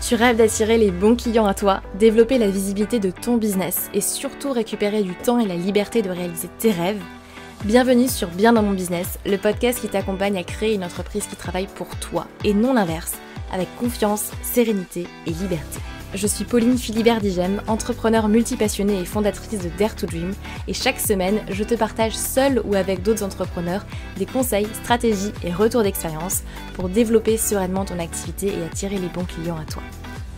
Tu rêves d'attirer les bons clients à toi, développer la visibilité de ton business et surtout récupérer du temps et la liberté de réaliser tes rêves Bienvenue sur Bien dans mon business, le podcast qui t'accompagne à créer une entreprise qui travaille pour toi et non l'inverse, avec confiance, sérénité et liberté je suis Pauline Philibert Digem, entrepreneur multipassionnée et fondatrice de Dare to Dream, et chaque semaine, je te partage seule ou avec d'autres entrepreneurs des conseils, stratégies et retours d'expérience pour développer sereinement ton activité et attirer les bons clients à toi.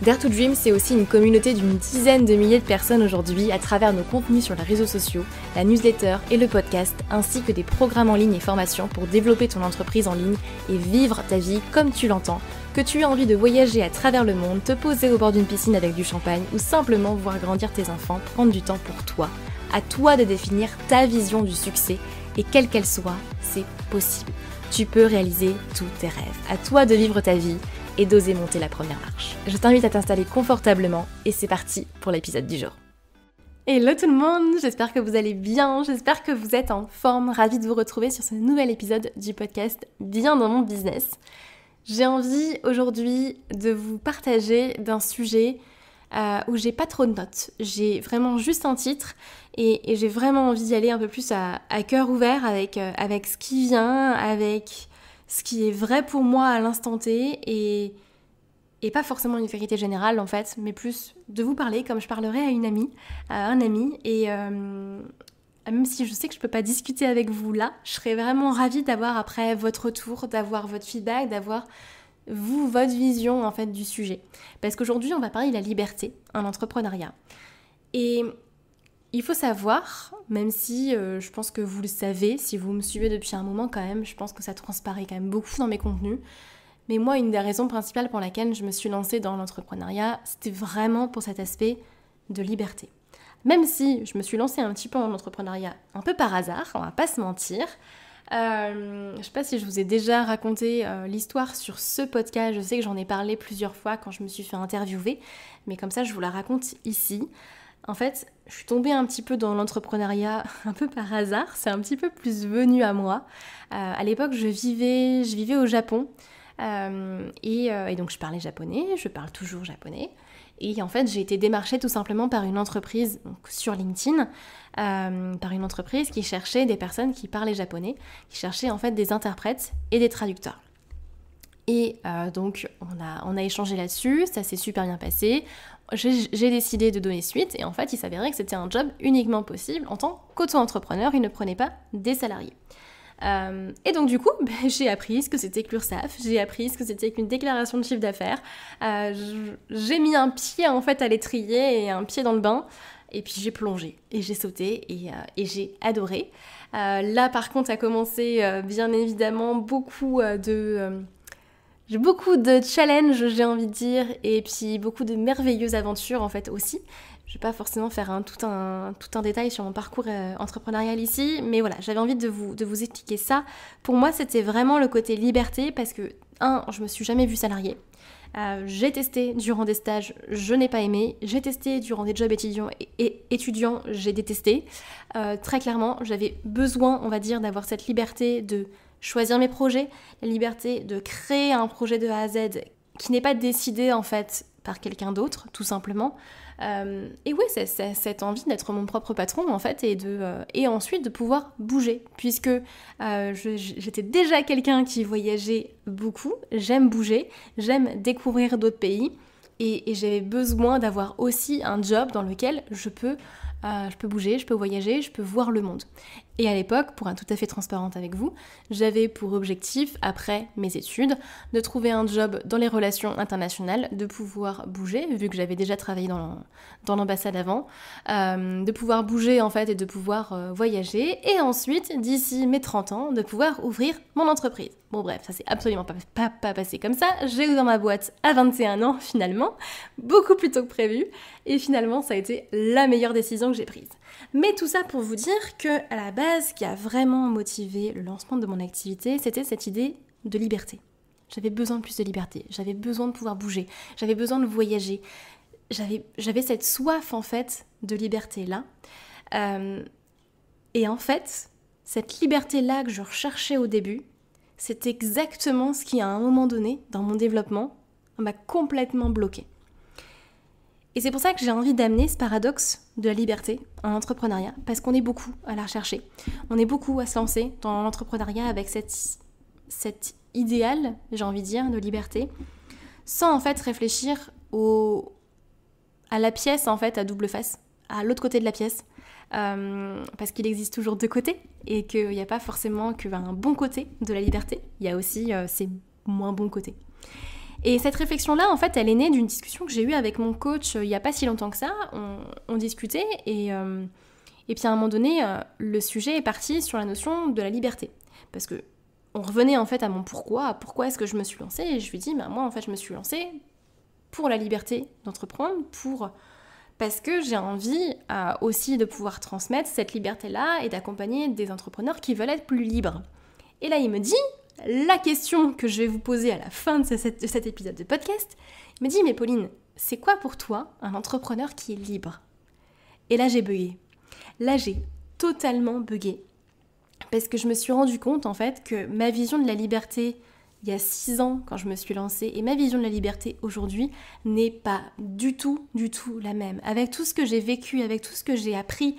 Dare to Dream, c'est aussi une communauté d'une dizaine de milliers de personnes aujourd'hui à travers nos contenus sur les réseaux sociaux, la newsletter et le podcast, ainsi que des programmes en ligne et formations pour développer ton entreprise en ligne et vivre ta vie comme tu l'entends, que tu aies envie de voyager à travers le monde, te poser au bord d'une piscine avec du champagne ou simplement voir grandir tes enfants, prendre du temps pour toi. À toi de définir ta vision du succès et quelle qu'elle soit, c'est possible. Tu peux réaliser tous tes rêves. À toi de vivre ta vie et d'oser monter la première marche. Je t'invite à t'installer confortablement et c'est parti pour l'épisode du jour. Hello tout le monde, j'espère que vous allez bien, j'espère que vous êtes en forme, ravie de vous retrouver sur ce nouvel épisode du podcast Bien dans mon business. J'ai envie aujourd'hui de vous partager d'un sujet euh, où j'ai pas trop de notes, j'ai vraiment juste un titre et, j'ai vraiment envie d'y aller un peu plus à, cœur ouvert avec, euh, avec ce qui vient, avec ce qui est vrai pour moi à l'instant T et, pas forcément une vérité générale en fait, mais plus de vous parler comme je parlerai à une amie, à un ami et euh, même si je sais que je ne peux pas discuter avec vous là, je serais vraiment ravie d'avoir après votre retour, d'avoir votre feedback, d'avoir vous votre vision en fait du sujet parce qu'aujourd'hui on va parler de la liberté, un entrepreneuriat. Et il faut savoir, même si euh, je pense que vous le savez, si vous me suivez depuis un moment quand même, je pense que ça transparaît quand même beaucoup dans mes contenus. Mais moi, une des raisons principales pour laquelle je me suis lancée dans l'entrepreneuriat, c'était vraiment pour cet aspect de liberté. Même si je me suis lancée un petit peu en entrepreneuriat un peu par hasard, on va pas se mentir, euh, je sais pas si je vous ai déjà raconté euh, l'histoire sur ce podcast, je sais que j'en ai parlé plusieurs fois quand je me suis fait interviewer, mais comme ça je vous la raconte ici. En fait, je suis tombée un petit peu dans l'entrepreneuriat un peu par hasard, c'est un petit peu plus venu à moi. Euh, à l'époque, je vivais, je vivais au Japon euh, euh, et, donc je parlais japonais, je parle toujours japonais. Et en fait, j'ai été démarchée tout simplement par une entreprise sur LinkedIn, par une entreprise qui cherchait des personnes qui parlaient japonais, qui cherchait en fait des interprètes et des traducteurs. Et euh, donc on a, on a échangé là-dessus, ça s'est super bien passé. J'ai décidé de donner suite et en fait il s'avérait que c'était un job uniquement possible en tant qu'auto-entrepreneur, il ne prenait pas des salariés. Euh, et donc du coup, ben, j'ai appris ce que c'était que l'URSAF, j'ai appris ce que c'était qu'une déclaration de chiffre d'affaires, euh, j'ai mis un pied en fait à l'étrier et un pied dans le bain, et puis j'ai plongé, et j'ai sauté, et, j'ai adoré. là par contre, a commencé bien évidemment beaucoup de beaucoup de challenges, j'ai envie de dire, et puis beaucoup de merveilleuses aventures en fait aussi. Je vais pas forcément faire tout, un, tout un détail sur mon parcours euh, entrepreneurial ici, mais voilà, j'avais envie de vous, de vous expliquer ça. Pour moi, c'était vraiment le côté liberté parce que, un, je me suis jamais vue salariée. Euh, j'ai testé durant des stages, je n'ai pas aimé. J'ai testé durant des jobs étudiants, et, j'ai détesté. Euh, très clairement, j'avais besoin, on va dire, d'avoir cette liberté de choisir mes projets, la liberté de créer un projet de A à Z qui n'est pas décidé en fait par quelqu'un d'autre, tout simplement. Euh, et oui, c'est, cette envie d'être mon propre patron, en fait, et, de, euh, et ensuite de pouvoir bouger, puisque euh, j'étais déjà quelqu'un qui voyageait beaucoup, j'aime bouger, j'aime découvrir d'autres pays, et, et j'avais besoin d'avoir aussi un job dans lequel je peux, je peux bouger, je peux voyager, je peux voir le monde. Et à l'époque, pour un tout à fait transparente avec vous, j'avais pour objectif, après mes études, de trouver un job dans les relations internationales, de pouvoir bouger, vu que j'avais déjà travaillé dans l'ambassade avant, euh, de pouvoir bouger en fait et de pouvoir euh, voyager, et ensuite, d'ici mes 30 ans, de pouvoir ouvrir mon entreprise. Bon bref, ça s'est absolument pas, pas, passé comme ça. J'ai eu dans ma boîte à 21 ans finalement, beaucoup plus tôt que prévu, et finalement ça a été la meilleure décision que j'ai prise. Mais tout ça pour vous dire que à la base, ce qui a vraiment motivé le lancement de mon activité, c'était cette idée de liberté. J'avais besoin de plus de liberté, j'avais besoin de pouvoir bouger, j'avais besoin de voyager, j'avais cette soif en fait de liberté là. Euh, et en fait, cette liberté là que je recherchais au début, c'est exactement ce qui à un moment donné dans mon développement m'a complètement bloqué. Et c'est pour ça que j'ai envie d'amener ce paradoxe de la liberté en entrepreneuriat, parce qu'on est beaucoup à la rechercher. On est beaucoup à se lancer dans l'entrepreneuriat avec cette, cet idéal, j'ai envie de dire, de liberté, sans en fait réfléchir au, à la pièce en fait à double face, à l'autre côté de la pièce, euh, parce qu'il existe toujours deux côtés et qu'il n'y a pas forcément qu'un bon côté de la liberté, il y a aussi ses euh, moins bons côtés. Et cette réflexion-là, en fait, elle est née d'une discussion que j'ai eue avec mon coach euh, il n'y a pas si longtemps que ça. On, discutait et, euh, et puis à un moment donné, euh, le sujet est parti sur la notion de la liberté. Parce que on revenait en fait à mon pourquoi, pourquoi est-ce que je me suis lancée. Et je lui dis, bah, moi en fait, je me suis lancée pour la liberté d'entreprendre, pour parce que j'ai envie aussi de pouvoir transmettre cette liberté-là et d'accompagner des entrepreneurs qui veulent être plus libres. Et là, il me dit, la question que je vais vous poser à la fin de, cet épisode de podcast. Il me dit, mais Pauline, c'est quoi pour toi un entrepreneur qui est libre Et là, j'ai bugué. Là, j'ai totalement bugué. Parce que je me suis rendu compte, en fait, que ma vision de la liberté il y a six ans quand je me suis lancée et ma vision de la liberté aujourd'hui n'est pas du tout, du tout la même. Avec tout ce que j'ai vécu, avec tout ce que j'ai appris,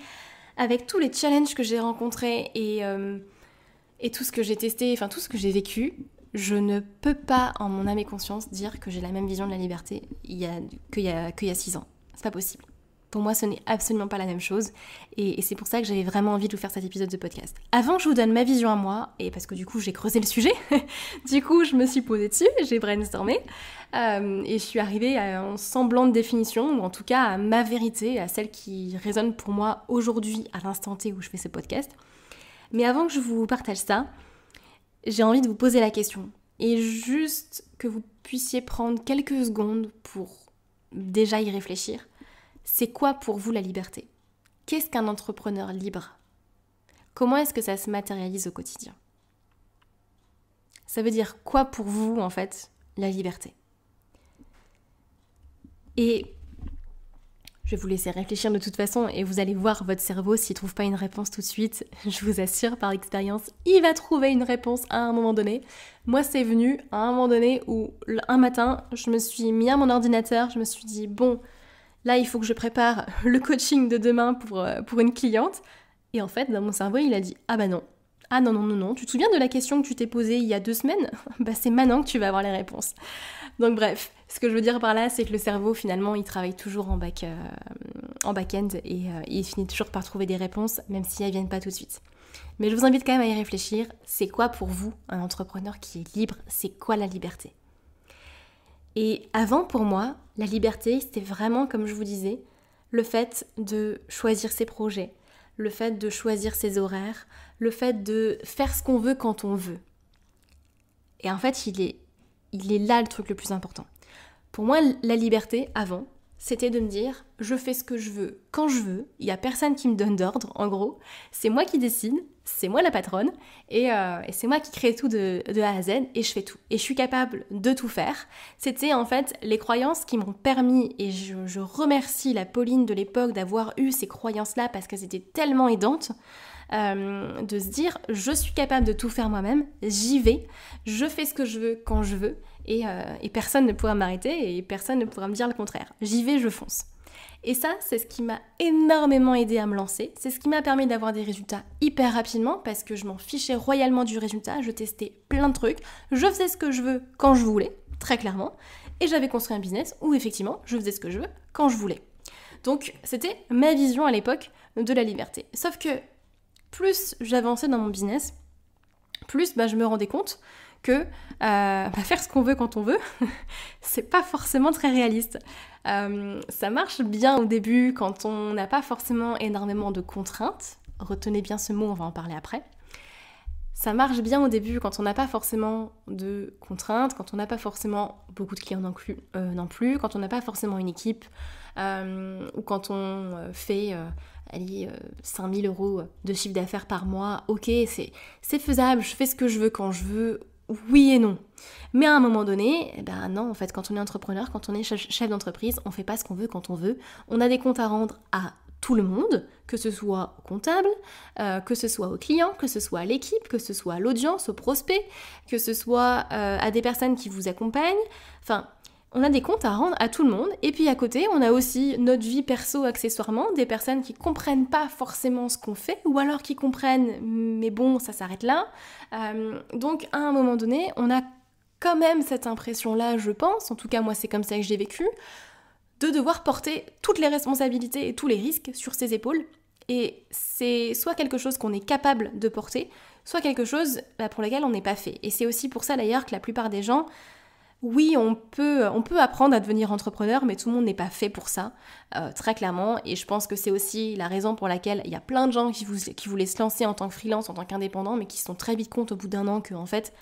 avec tous les challenges que j'ai rencontrés et, euh, et tout ce que j'ai testé, enfin tout ce que j'ai vécu, je ne peux pas, en mon âme et conscience, dire que j'ai la même vision de la liberté qu'il y a, six ans. C'est pas possible. Pour moi, ce n'est absolument pas la même chose. Et, c'est pour ça que j'avais vraiment envie de vous faire cet épisode de podcast. Avant, je vous donne ma vision à moi, et parce que du coup, j'ai creusé le sujet. du coup, je me suis posée dessus, j'ai brainstormé. Euh, et je suis arrivée à euh, un semblant de définition, ou en tout cas à ma vérité, à celle qui résonne pour moi aujourd'hui, à l'instant T où je fais ce podcast. Mais avant que je vous partage ça, j'ai envie de vous poser la question. Et juste que vous puissiez prendre quelques secondes pour déjà y réfléchir. C'est quoi pour vous la liberté Qu'est-ce qu'un entrepreneur libre Comment est-ce que ça se matérialise au quotidien Ça veut dire quoi pour vous en fait la liberté Et vais vous laisser réfléchir de toute façon et vous allez voir votre cerveau s'il trouve pas une réponse tout de suite. Je vous assure par expérience, il va trouver une réponse à un moment donné. Moi, c'est venu à un moment donné où un matin, je me suis mis à mon ordinateur, je me suis dit bon, là, il faut que je prépare le coaching de demain pour euh, pour une cliente. Et en fait, dans mon cerveau, il a dit ah bah non, ah non, non, non, non, tu te souviens de la question que tu t'es posée il y a deux semaines Bah c'est maintenant que tu vas avoir les réponses. Donc bref, ce que je veux dire par là, c'est que le cerveau, finalement, il travaille toujours en back, euh, en end et euh, il finit toujours par trouver des réponses, même si elles viennent pas tout de suite. Mais je vous invite quand même à y réfléchir. C'est quoi pour vous un entrepreneur qui est libre C'est quoi la liberté Et avant, pour moi, la liberté, c'était vraiment, comme je vous disais, le fait de choisir ses projets, le fait de choisir ses horaires, le fait de faire ce qu'on veut quand on veut. Et en fait, il est, il est là le truc le plus important. Pour moi, la liberté, avant, c'était de me dire, je fais ce que je veux, quand je veux, il n'y a personne qui me donne d'ordre, en gros, c'est moi qui décide, c'est moi la patronne, et, euh, c'est moi qui crée tout de, A à Z, et je fais tout. Et je suis capable de tout faire. C'était en fait les croyances qui m'ont permis, et je remercie la Pauline de l'époque d'avoir eu ces croyances-là, parce qu'elles étaient tellement aidantes, euh, de se dire je suis capable de tout faire moi-même, j'y vais, je fais ce que je veux quand je veux et, euh, et personne ne pourra m'arrêter et personne ne pourra me dire le contraire. J'y vais, je fonce. Et ça, c'est ce qui m'a énormément aidé à me lancer. C'est ce qui m'a permis d'avoir des résultats hyper rapidement parce que je m'en fichais royalement du résultat. Je testais plein de trucs. Je faisais ce que je veux quand je voulais, très clairement. Et j'avais construit un business où effectivement, je faisais ce que je veux quand je voulais. Donc, c'était ma vision à l'époque de la liberté. Sauf que plus j'avançais dans mon business, plus bah, je me rendais compte que euh, bah, faire ce qu'on veut quand on veut, c'est pas forcément très réaliste. Euh, ça marche bien au début quand on n'a pas forcément énormément de contraintes. Retenez bien ce mot, on va en parler après. Ça marche bien au début quand on n'a pas forcément de contraintes, quand on n'a pas forcément beaucoup de clients non euh, plus quand on n'a pas forcément une équipe, ou quand on fait allez, 5000 euh, euros de chiffre d'affaires par mois, ok, c'est faisable, je fais ce que je veux quand je veux, oui et non. Mais à un moment donné, eh ben non, en fait, quand on est entrepreneur, quand on est chef d'entreprise, on fait pas ce qu'on veut quand on veut. On a des comptes à rendre à tout le monde, que ce soit au comptable, euh, que ce soit au client, que ce soit à l'équipe, que ce soit à l'audience, au prospect, que ce soit euh, à des personnes qui vous accompagnent. Enfin, on a des comptes à rendre à tout le monde. Et puis à côté, on a aussi notre vie perso accessoirement, des personnes qui comprennent pas forcément ce qu'on fait, ou alors qui comprennent, mais bon, ça s'arrête là. Euh, donc à un moment donné, on a quand même cette impression-là, je pense, en tout cas moi c'est comme ça que j'ai vécu, de devoir porter toutes les responsabilités et tous les risques sur ses épaules. Et c'est soit quelque chose qu'on est capable de porter, soit quelque chose pour lequel on n'est pas fait. Et c'est aussi pour ça d'ailleurs que la plupart des gens oui, on peut, on peut apprendre à devenir entrepreneur, mais tout le monde n'est pas fait pour ça, euh, très clairement. Et je pense que c'est aussi la raison pour laquelle il y a plein de gens qui, qui voulaient se lancer en tant que freelance, en tant qu'indépendant, mais qui se sont très vite compte au bout d'un an que, en fait,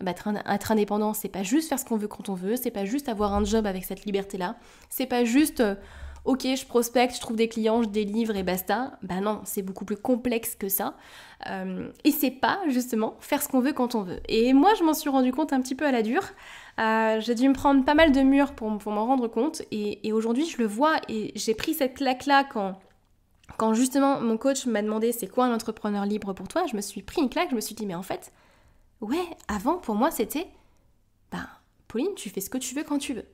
bah, être, indépendant, c'est pas juste faire ce qu'on veut quand on veut, c'est pas juste avoir un job avec cette liberté-là, c'est pas juste. Euh, ok, je prospecte, je trouve des clients, je délivre et basta. Ben non, c'est beaucoup plus complexe que ça. Euh, et c'est pas justement faire ce qu'on veut quand on veut. Et moi, je m'en suis rendu compte un petit peu à la dure. Euh, j'ai dû me prendre pas mal de murs pour, m'en rendre compte. Et, aujourd'hui, je le vois et j'ai pris cette claque-là quand, quand justement mon coach m'a demandé c'est quoi un entrepreneur libre pour toi. Je me suis pris une claque, je me suis dit mais en fait, ouais, avant pour moi c'était ben Pauline, tu fais ce que tu veux quand tu veux.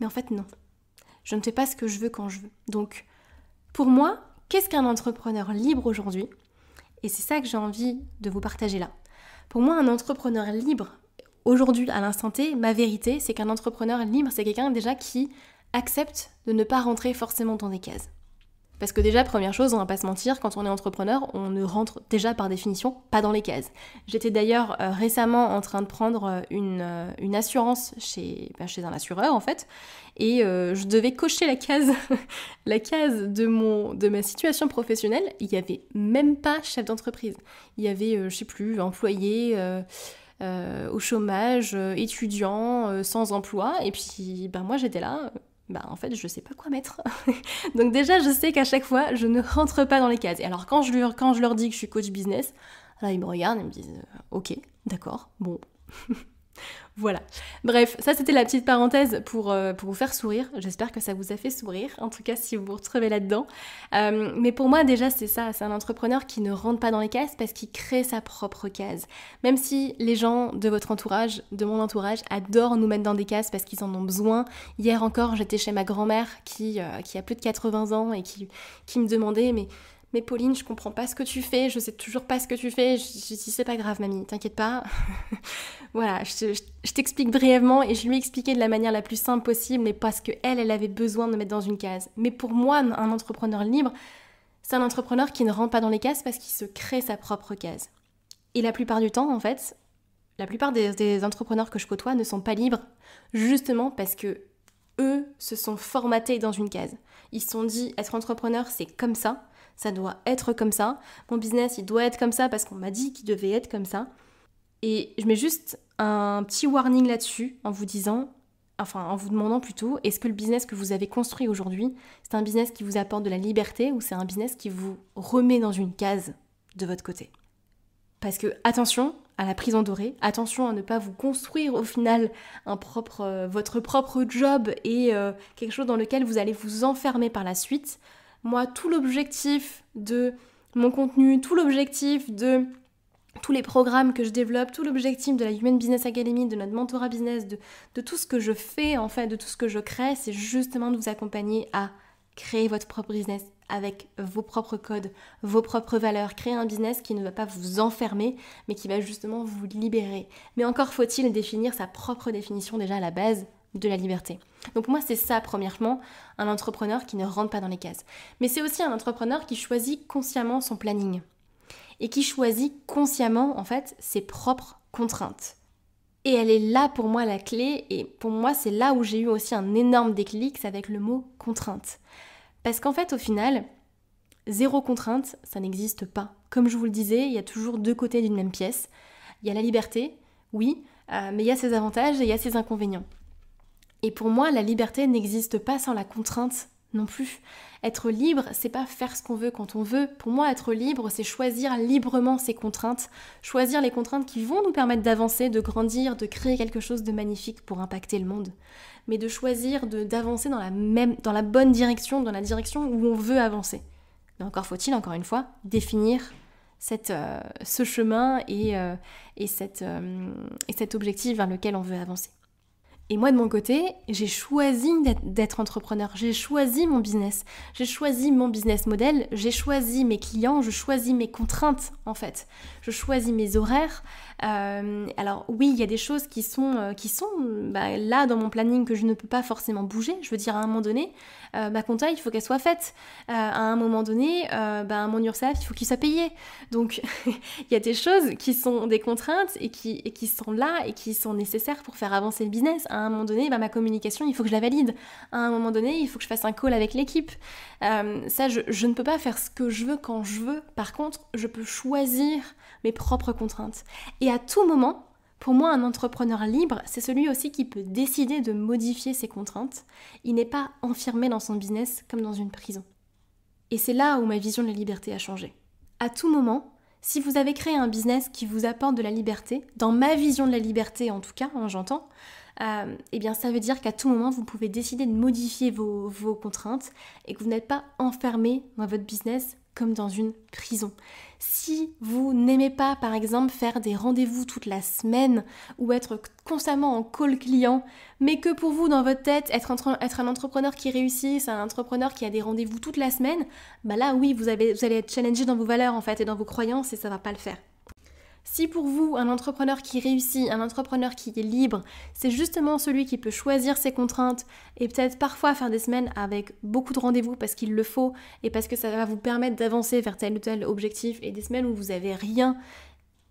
Mais en fait, non. Je ne fais pas ce que je veux quand je veux. Donc, pour moi, qu'est-ce qu'un entrepreneur libre aujourd'hui Et c'est ça que j'ai envie de vous partager là. Pour moi, un entrepreneur libre, aujourd'hui, à l'instant T, ma vérité, c'est qu'un entrepreneur libre, c'est quelqu'un déjà qui accepte de ne pas rentrer forcément dans des cases. Parce que déjà, première chose, on va pas se mentir, quand on est entrepreneur, on ne rentre déjà par définition pas dans les cases. J'étais d'ailleurs euh, récemment en train de prendre euh, une, euh, une assurance chez, bah, chez un assureur en fait, et je devais cocher la case, la case de, mon, de ma situation professionnelle. Il n'y avait même pas chef d'entreprise. Il y avait, je sais plus, employé euh, au chômage, euh, étudiant, euh, sans emploi. Et puis, ben, moi, j'étais là ben, en fait je sais pas quoi mettre. Donc déjà je sais qu'à chaque fois je ne rentre pas dans les cases. Et alors quand je, leur, quand je leur dis que je suis coach business, là ils me regardent et me disent ok, d'accord, bon. Voilà. Bref, ça c'était la petite parenthèse pour, euh, pour vous faire sourire. J'espère que ça vous a fait sourire, en tout cas si vous vous retrouvez là-dedans. Euh, mais pour moi déjà c'est ça, c'est un entrepreneur qui ne rentre pas dans les cases parce qu'il crée sa propre case. Même si les gens de votre entourage, de mon entourage, adorent nous mettre dans des cases parce qu'ils en ont besoin. Hier encore j'étais chez ma grand-mère qui, euh, qui a plus de 80 ans et qui, qui me demandait mais mais Pauline, je comprends pas ce que tu fais, je sais toujours pas ce que tu fais. Je, dis c'est pas grave, mamie, t'inquiète pas. voilà, je, t'explique brièvement et je lui ai expliqué de la manière la plus simple possible, mais parce que elle, elle avait besoin de mettre dans une case. Mais pour moi, un entrepreneur libre, c'est un entrepreneur qui ne rentre pas dans les cases parce qu'il se crée sa propre case. Et la plupart du temps, en fait, la plupart des, entrepreneurs que je côtoie ne sont pas libres, justement parce que eux se sont formatés dans une case. Ils se sont dit être entrepreneur, c'est comme ça ça doit être comme ça, mon business il doit être comme ça parce qu'on m'a dit qu'il devait être comme ça. Et je mets juste un petit warning là-dessus en vous disant, enfin en vous demandant plutôt, est-ce que le business que vous avez construit aujourd'hui, c'est un business qui vous apporte de la liberté ou c'est un business qui vous remet dans une case de votre côté Parce que attention à la prison dorée, attention à ne pas vous construire au final un propre, euh, votre propre job et euh, quelque chose dans lequel vous allez vous enfermer par la suite moi, tout l'objectif de mon contenu, tout l'objectif de tous les programmes que je développe, tout l'objectif de la Human Business Academy, de notre mentorat business, de, de tout ce que je fais en fait, de tout ce que je crée, c'est justement de vous accompagner à créer votre propre business avec vos propres codes, vos propres valeurs, créer un business qui ne va pas vous enfermer, mais qui va justement vous libérer. Mais encore faut-il définir sa propre définition déjà à la base de la liberté. Donc pour moi, c'est ça, premièrement, un entrepreneur qui ne rentre pas dans les cases. Mais c'est aussi un entrepreneur qui choisit consciemment son planning et qui choisit consciemment, en fait, ses propres contraintes. Et elle est là pour moi la clé, et pour moi, c'est là où j'ai eu aussi un énorme déclic, avec le mot contrainte. Parce qu'en fait, au final, zéro contrainte, ça n'existe pas. Comme je vous le disais, il y a toujours deux côtés d'une même pièce. Il y a la liberté, oui, euh, mais il y a ses avantages et il y a ses inconvénients. Et pour moi, la liberté n'existe pas sans la contrainte non plus. Être libre, c'est pas faire ce qu'on veut quand on veut. Pour moi, être libre, c'est choisir librement ses contraintes, choisir les contraintes qui vont nous permettre d'avancer, de grandir, de créer quelque chose de magnifique pour impacter le monde. Mais de choisir d'avancer dans la même, dans la bonne direction, dans la direction où on veut avancer. Mais encore faut-il, encore une fois, définir cette, euh, ce chemin et, euh, et, cette, euh, et cet objectif vers lequel on veut avancer. Et moi, de mon côté, j'ai choisi d'être entrepreneur, j'ai choisi mon business, j'ai choisi mon business model, j'ai choisi mes clients, je choisis mes contraintes en fait, je choisis mes horaires. Euh, alors oui, il y a des choses qui sont, euh, qui sont bah, là dans mon planning que je ne peux pas forcément bouger. Je veux dire, à un moment donné, euh, ma compta, il faut qu'elle soit faite. Euh, à un moment donné, euh, ben, mon URSAF, il faut qu'il soit payé. Donc, il y a des choses qui sont des contraintes et qui, qui sont là et qui sont nécessaires pour faire avancer le business. À un moment donné, ben, ma communication, il faut que je la valide. À un moment donné, il faut que je fasse un call avec l'équipe. ça, je ne peux pas faire ce que je veux quand je veux. Par contre, je peux choisir mes propres contraintes. Et à tout moment, pour moi, un entrepreneur libre, c'est celui aussi qui peut décider de modifier ses contraintes. Il n'est pas enfermé dans son business comme dans une prison. Et c'est là où ma vision de la liberté a changé. À tout moment, si vous avez créé un business qui vous apporte de la liberté, dans ma vision de la liberté en tout cas, hein, j'entends, euh, eh bien ça veut dire qu'à tout moment, vous pouvez décider de modifier vos, contraintes et que vous n'êtes pas enfermé dans votre business comme dans une prison. Si vous n'aimez pas, par exemple, faire des rendez-vous toute la semaine ou être constamment en call client, mais que pour vous, dans votre tête, être, un entrepreneur qui réussit, c'est un entrepreneur qui a des rendez-vous toute la semaine, bah là, oui, vous, allez être challengé dans vos valeurs, en fait, et dans vos croyances, et ça ne va pas le faire. Si pour vous, un entrepreneur qui réussit, un entrepreneur qui est libre, c'est justement celui qui peut choisir ses contraintes et peut-être parfois faire des semaines avec beaucoup de rendez-vous parce qu'il le faut et parce que ça va vous permettre d'avancer vers tel ou tel objectif et des semaines où vous n'avez rien,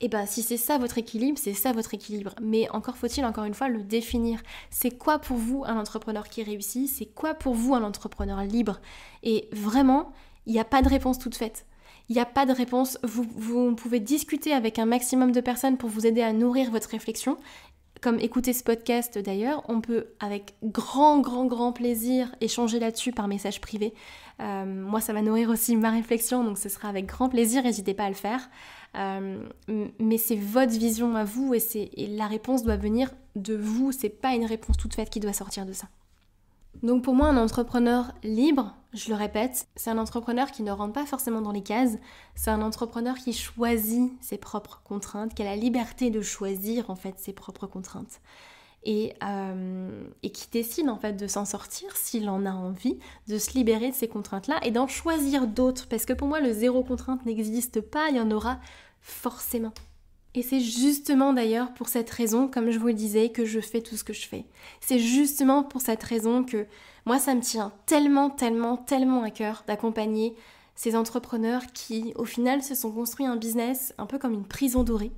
et eh bien si c'est ça votre équilibre, c'est ça votre équilibre. Mais encore faut-il, encore une fois, le définir. C'est quoi pour vous un entrepreneur qui réussit C'est quoi pour vous un entrepreneur libre Et vraiment, il n'y a pas de réponse toute faite. Il n'y a pas de réponse. Vous, pouvez discuter avec un maximum de personnes pour vous aider à nourrir votre réflexion comme écouter ce podcast d'ailleurs, on peut avec grand, grand, grand plaisir échanger là-dessus par message privé. Euh, moi, ça va nourrir aussi ma réflexion, donc ce sera avec grand plaisir, n'hésitez pas à le faire. Euh, mais c'est votre vision à vous et, et la réponse doit venir de vous, c'est pas une réponse toute faite qui doit sortir de ça. Donc pour moi, un entrepreneur libre, je le répète, c'est un entrepreneur qui ne rentre pas forcément dans les cases, c'est un entrepreneur qui choisit ses propres contraintes, qui a la liberté de choisir en fait ses propres contraintes. Et, euh, qui décide en fait de s'en sortir s'il en a envie, de se libérer de ces contraintes-là et d'en choisir d'autres. Parce que pour moi, le zéro contrainte n'existe pas, il y en aura forcément. Et c'est justement d'ailleurs pour cette raison, comme je vous le disais, que je fais tout ce que je fais. C'est justement pour cette raison que moi, ça me tient tellement, tellement, tellement à cœur d'accompagner ces entrepreneurs qui, au final, se sont construits un business un peu comme une prison dorée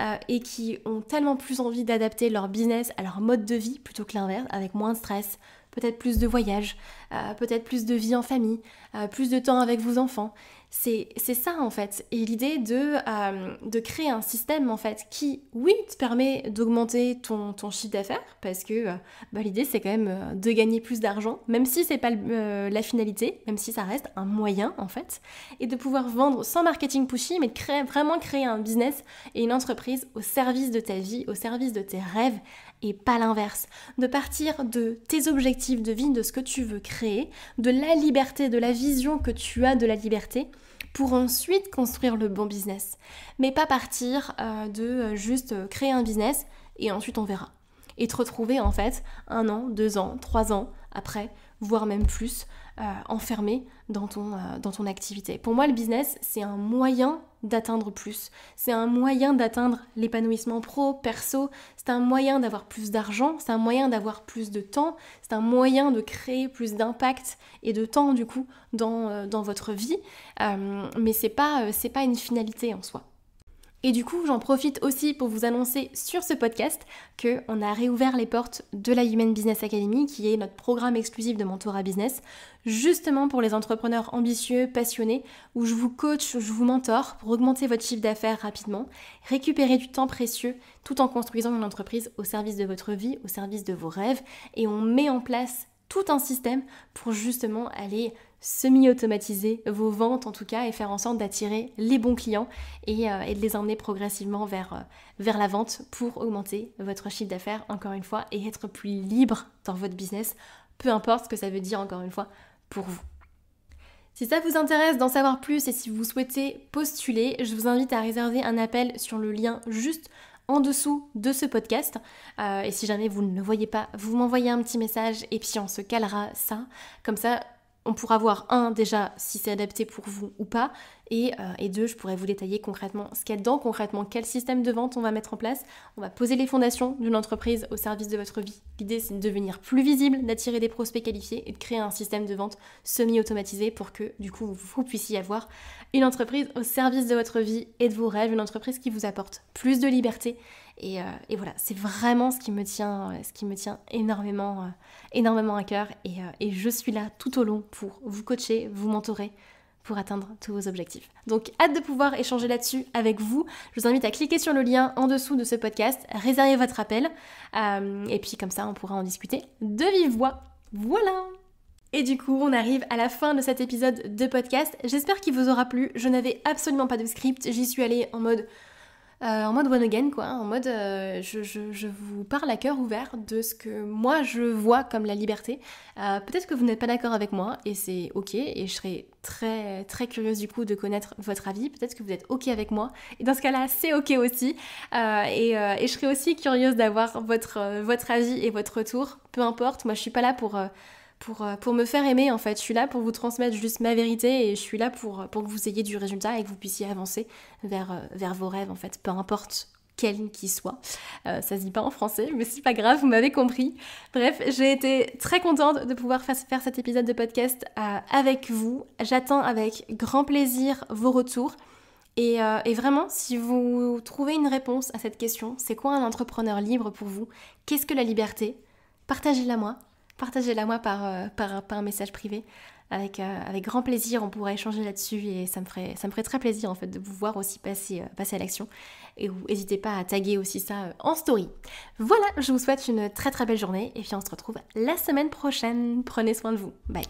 euh, et qui ont tellement plus envie d'adapter leur business à leur mode de vie plutôt que l'inverse, avec moins de stress, peut-être plus de voyages, euh, peut-être plus de vie en famille, euh, plus de temps avec vos enfants. C'est ça en fait. Et l'idée de, euh, de, créer un système en fait qui, oui, te permet d'augmenter ton, ton, chiffre d'affaires parce que euh, bah, l'idée c'est quand même euh, de gagner plus d'argent, même si c'est pas la finalité, même si ça reste un moyen en fait, et de pouvoir vendre sans marketing pushy, mais de vraiment créer un business et une entreprise au service de ta vie, au service de tes rêves et pas l'inverse. De partir de tes objectifs de vie, de ce que tu veux créer, de la liberté, de la vision que tu as de la liberté pour ensuite construire le bon business. Mais pas partir euh, de euh, juste euh, créer un business et ensuite on verra. Et te retrouver en fait un an, deux ans, trois ans après, voire même plus, euh, enfermé dans ton, euh, dans ton activité. Pour moi, le business, c'est un moyen d'atteindre plus. C'est un moyen d'atteindre l'épanouissement pro, perso. C'est un moyen d'avoir plus d'argent. C'est un moyen d'avoir plus de temps. C'est un moyen de créer plus d'impact et de temps, du coup, dans, euh, dans votre vie. mais c'est pas, c'est pas une finalité en soi. Et du coup, j'en profite aussi pour vous annoncer sur ce podcast que on a réouvert les portes de la Human Business Academy, qui est notre programme exclusif de mentorat business, justement pour les entrepreneurs ambitieux, passionnés, où je vous coach, je vous mentor pour augmenter votre chiffre d'affaires rapidement, récupérer du temps précieux tout en construisant une entreprise au service de votre vie, au service de vos rêves, et on met en place tout un système pour justement aller semi-automatiser vos ventes en tout cas et faire en sorte d'attirer les bons clients et, euh, de les emmener progressivement vers, euh, vers la vente pour augmenter votre chiffre d'affaires encore une fois et être plus libre dans votre business, peu importe ce que ça veut dire encore une fois pour vous. Si ça vous intéresse d'en savoir plus et si vous souhaitez postuler, je vous invite à réserver un appel sur le lien juste en dessous de ce podcast. Euh, et si jamais vous ne le voyez pas, vous m'envoyez un petit message et puis on se calera ça. Comme ça, on pourra voir, un, déjà, si c'est adapté pour vous ou pas, euh, et, deux, je pourrais vous détailler concrètement ce qu'il y a dedans, concrètement quel système de vente on va mettre en place. On va poser les fondations d'une entreprise au service de votre vie. L'idée, c'est de devenir plus visible, d'attirer des prospects qualifiés et de créer un système de vente semi-automatisé pour que, du coup, vous puissiez avoir une entreprise au service de votre vie et de vos rêves, une entreprise qui vous apporte plus de liberté euh, et, voilà, c'est vraiment ce qui me tient, euh, ce qui me tient énormément, euh, énormément à cœur. Et, je suis là tout au long pour vous coacher, vous mentorer, pour atteindre tous vos objectifs. Donc hâte de pouvoir échanger là-dessus avec vous. Je vous invite à cliquer sur le lien en dessous de ce podcast, réserver votre appel, et puis comme ça on pourra en discuter de vive voix. Voilà et du coup, on arrive à la fin de cet épisode de podcast. J'espère qu'il vous aura plu. Je n'avais absolument pas de script. J'y suis allée en mode euh, en mode one again, quoi, en mode euh, je, vous parle à cœur ouvert de ce que moi je vois comme la liberté. Euh, peut-être que vous n'êtes pas d'accord avec moi et c'est ok, et je serai très très curieuse du coup de connaître votre avis. Peut-être que vous êtes ok avec moi, et dans ce cas-là, c'est ok aussi. Et, je serai aussi curieuse d'avoir votre, votre avis et votre retour, peu importe, moi je suis pas là pour euh, pour, me faire aimer en fait. Je suis là pour vous transmettre juste ma vérité et je suis là pour, euh, pour que vous ayez du résultat et que vous puissiez avancer vers, euh, vers vos rêves en fait, peu importe quel qu'il soit. ça se dit pas en français, mais c'est pas grave, vous m'avez compris. Bref, j'ai été très contente de pouvoir faire, cet épisode de podcast avec vous. J'attends avec grand plaisir vos retours. Et, et, vraiment, si vous trouvez une réponse à cette question, c'est quoi un entrepreneur libre pour vous Qu'est-ce que la liberté Partagez-la moi partagez-la moi euh, par, par, un message privé. Avec, euh, avec grand plaisir, on pourra échanger là-dessus et ça me, ferait, ça me ferait très plaisir en fait de vous voir aussi passer, euh, passer à l'action. Et n'hésitez pas à taguer aussi ça en story. Voilà, je vous souhaite une très très belle journée et puis on se retrouve la semaine prochaine. Prenez soin de vous. Bye.